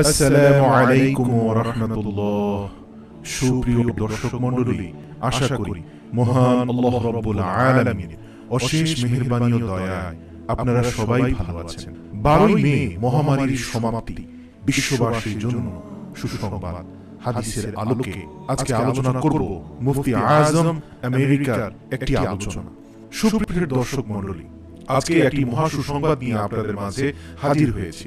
আসসালামু আলাইকুম ওয়া রাহমাতুল্লাহ সুপ্রিয় দর্শক মণ্ডলী আশা করি মহান আল্লাহ রাব্বুল আলামিন অশেষ মেহেরবানি ও দয়ায় আপনারা সবাই ভালো আছেন 12 মে মহামারীর সমাপ্তি বিশ্ববাসীর জন্য সুসংবাদ হাদিসের আলোকে আজকে আলোচনা করব মুফতি আজম আমেরিকার একটি আলোচনা সুপ্রিয় দর্শক মণ্ডলী আজকে একটি মহা সুসংবাদ নিয়ে আপনাদের মাঝে হাজির হয়েছি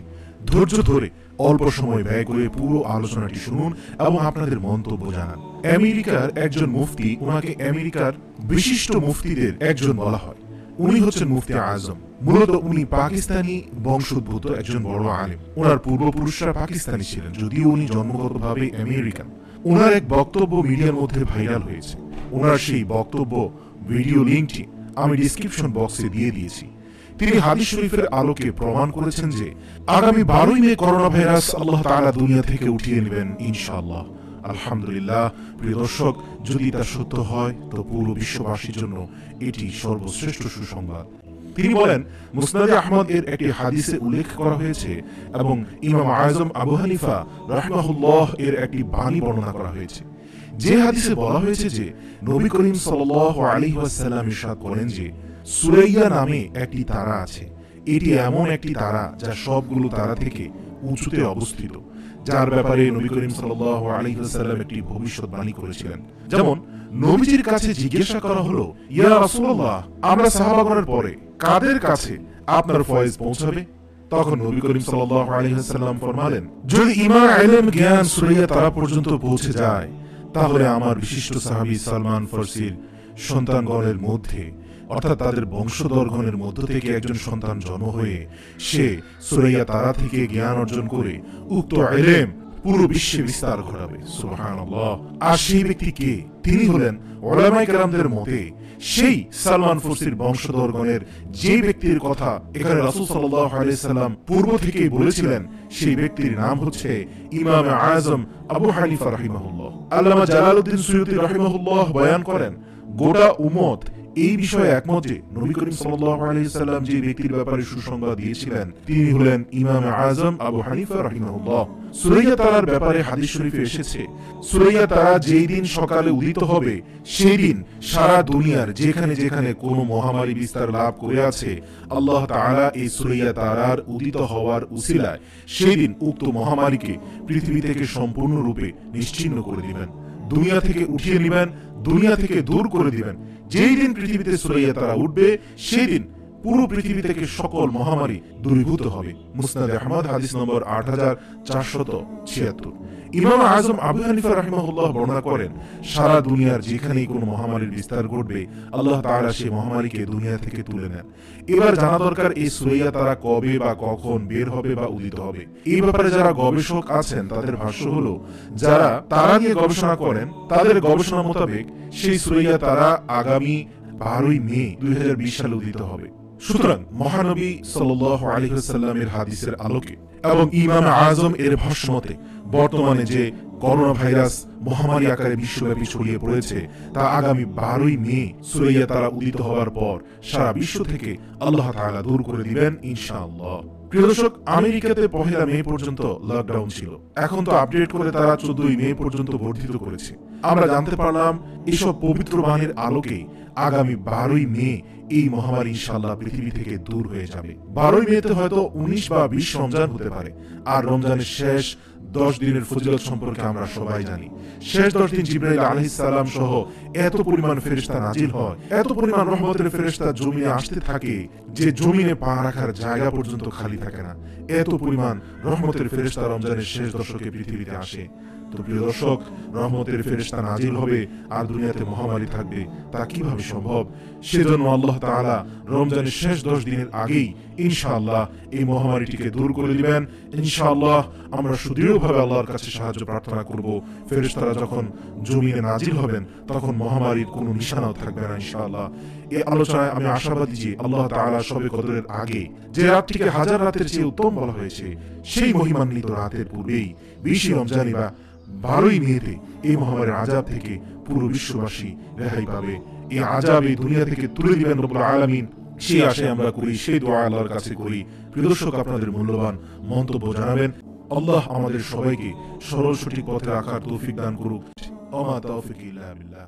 ধৈর্য ধরে অল্প সময় ব্যয় করে পুরো আলোচনাটি শুনুন এবং আপনাদের মন্তব্য জানান আমেরিকার একজন মুফতি ওনাকে আমেরিকার বিশিষ্ট মুফতিদের একজন বলা হয় উনি হচ্ছেন মুফতি আজম মূলত উনি পাকিস্তানি বংশোদ্ভূত একজন বড় আলেম ওনার পূর্বপুরুষরা পাকিস্তানি ছিলেন যদিও উনি জন্মগতভাবে আমেরিকান ওনার এক বক্তব্য মিডিয়ার মধ্যে ভাইরাল হয়েছে ওনার সেই বক্তব্য ভিডিও লিঙ্কটি আমি ডিসক্রিপশন বক্সে দিয়ে দিয়েছি তিনি হাদিস শরীফের আলোকে প্রমাণ করেছেন যে আগামী বারোই মে করোনা ভাইরাস আল্লাহ তালা দুনিয়া থেকে উঠিয়ে নেবেন ইনশাআল্লাহ আলহামদুলিল্লাহ প্রিয় দর্শক যদি তা সত্য হয় তো পুরো বিশ্ববাসীর জন্য এটি সর্বশ্রেষ্ঠ সুসংবাদ তিনি বলেন মুসনাদ আহমদ এর একটি হাদিসে উল্লেখ করা হয়েছে এবং ইমাম আয়জম আবু হানিফা রাহমাহুল্লাহ এর একটি বাণী বর্ণনা করা হয়েছে যে হাদিসে বলা হয়েছে যে নবী করিম সাল আলী ওয়াসাল্লাম ইসাদ বলেন যে সুরাইয়া নামে একটি তারা আছে এটি এমন একটি তারা যা সবগুলো তারা থেকে উঁচুতে অবস্থিত যার ব্যাপারে নবী করিম সাল্লাহ আলহিহাসাল্লাম একটি ভবিষ্যৎবাণী করেছিলেন যেমন নবীজির কাছে জিজ্ঞাসা করা হলো ইয়া রাসুল্লাহ আমরা সাহাবাগরের পরে কাদের কাছে আপনার ফয়েজ পৌঁছাবে তখন নবী করিম সাল্লাহ আলহিহাসাল্লাম ফরমালেন যদি ইমান আইলেম জ্ঞান সুরাইয়া তারা পর্যন্ত পৌঁছে যায় তাহলে আমার বিশিষ্ট সাহাবি সালমান ফরসির সন্তানগণের মধ্যে অর্থাৎ তাদের বংশধর্গণের মধ্য থেকে একজন সন্তান জন্ম হয়ে সে সুরাইয়া তারা থেকে জ্ঞান অর্জন করে উক্ত এলেম পুরো বিশ্বে বিস্তার ঘটাবে সুহান আর সেই ব্যক্তি কে তিনি হলেন ওলামাই কালামদের মতে সেই সালমান ফরসির বংশধরগণের যে ব্যক্তির কথা এখানে রাসুল সাল্লাল্লাহু আলাইহি সাল্লাম পূর্ব থেকেই বলেছিলেন সেই ব্যক্তির নাম হচ্ছে ইমাম আযম আবু হানিফা রাহিমাহুল্লাহ আল্লামা জালালউদ্দিন সৈয়দ রাহিমাহুল্লাহ বয়ান করেন গোটা উমত এই বিষয়ে একমত যে নবী করিম সাল্লাল্লাহু আলাইহি সাল্লাম যে ব্যক্তির ব্যাপারে সুসংবাদ দিয়েছিলেন তিনি হলেন ইমাম আজম আবু হানিফা রাহিমাহুল্লাহ সুরাইয়া তারার ব্যাপারে হাদিস শরীফে এসেছে সুরাইয়া তারা যেই দিন সকালে উদিত হবে সেই দিন সারা দুনিয়ার যেখানে যেখানে কোন মহামারী বিস্তার লাভ করে আছে আল্লাহ তাআলা এই সুরাইয়া তারার উদিত হওয়ার উসিলায় সেই দিন উক্ত মহামারীকে পৃথিবী থেকে সম্পূর্ণরূপে নিশ্চিহ্ন করে দিবেন দুনিয়া থেকে উঠিয়ে নেবেন দুনিয়া থেকে দূর করে দিবেন যেই দিন পৃথিবীতে সুরাইয়া তারা উঠবে সেই দিন পুরো পৃথিবী থেকে সকল মহামারী দূরীভূত হবে মুসনাদ আহমদ হাদিস নম্বর আট হাজার চারশত ছিয়াত্তর ইমাম আজম আবু হানিফা রাহিমাহুল্লাহ বর্ণনা করেন সারা দুনিয়ার যেখানেই কোনো মহামারীর বিস্তার ঘটবে আল্লাহ তাআলা সেই মহামারীকে দুনিয়া থেকে তুলে নেন এবার জানা দরকার এই সুরাইয়া তারা কবে বা কখন বের হবে বা উদিত হবে এই ব্যাপারে যারা গবেষক আছেন তাদের ভাষ্য হলো যারা তারা নিয়ে গবেষণা করেন তাদের গবেষণা মোতাবেক সেই সুরাইয়া তারা আগামী বারোই মে দুই সালে উদিত হবে সুতরাং মহানবী সাল্লাহ আলহিহাল্লামের হাদিসের আলোকে এবং ইমাম আজম এর ভাষ্যমতে বর্তমানে যে করোনা ভাইরাস মহামারী আকারে বিশ্বব্যাপী ছড়িয়ে পড়েছে তা আগামী বারোই মে সুরাইয়া তারা উদিত হওয়ার পর সারা বিশ্ব থেকে আল্লাহ তালা দূর করে দিবেন ইনশাআল্লাহ প্রিয় দর্শক আমেরিকাতে পহেলা মে পর্যন্ত লকডাউন ছিল এখন তো আপডেট করে তারা চোদ্দই মে পর্যন্ত বর্ধিত করেছে আমরা জানতে পারলাম এসব পবিত্র বাণীর আলোকে আগামী বারোই মে এই মহামারী ইনশাল্লাহ পৃথিবী থেকে দূর হয়ে যাবে বারোই মেতে হয়তো উনিশ বা বিশ রমজান হতে পারে আর রমজানের শেষ দশ দিনের ফজিলত সম্পর্কে আমরা সবাই জানি শেষ দশ দিন জিব্রাইল আলহিসাল্লাম সহ এত পরিমাণ ফেরিস্তা নাজিল হয় এত পরিমাণ রহমতের ফেরিস্তা জমিনে আসতে থাকে যে জমিনে পা রাখার জায়গা পর্যন্ত খালি থাকে না এত পরিমাণ রহমতের ফেরিস্তা রমজানের শেষ দশকে পৃথিবীতে আসে তো প্রিয় দর্শক রহমতের ফেরেস্তা নাজিল হবে আর দুনিয়াতে মহামারী থাকবে তা কিভাবে সম্ভব সেজন্য আল্লাহ তাআলা রমজানের শেষ দশ দিনের আগেই ইনশাআল্লাহ এই মহামারীটিকে দূর করে দিবেন ইনশাআল্লাহ আমরা সুদৃঢ় দৃঢ়ভাবে আল্লাহর কাছে সাহায্য প্রার্থনা করব ফেরেশতারা যখন জমিনে নাজিল হবেন তখন মহামারীর কোনো নিশানাও থাকবে না ইনশাআল্লাহ এই আলোচনায় আমি আশাবাদী যে আল্লাহ তাআলা সবে কদরের আগে যে রাতটিকে হাজার রাতের চেয়ে উত্তম বলা হয়েছে সেই মহিমান্বিত রাতের পূর্বেই বিশে রমজানি বা বারোই মেয়েতে এই মহামারীর আজাব থেকে পুরো বিশ্ববাসী রেহাই পাবে এই আজাব এই দুনিয়া থেকে তুলে দিবেন রব্বুল আলামিন সেই আশায় আমরা করি সেই দোয়া আল্লাহর কাছে করি প্রিয় দর্শক আপনাদের মূল্যবান মন্তব্য জানাবেন আল্লাহ আমাদের সবাইকে সরল সঠিক পথে রাখার তৌফিক দান করুক অমা তৌফিক ইল্লাহ বিল্লাহ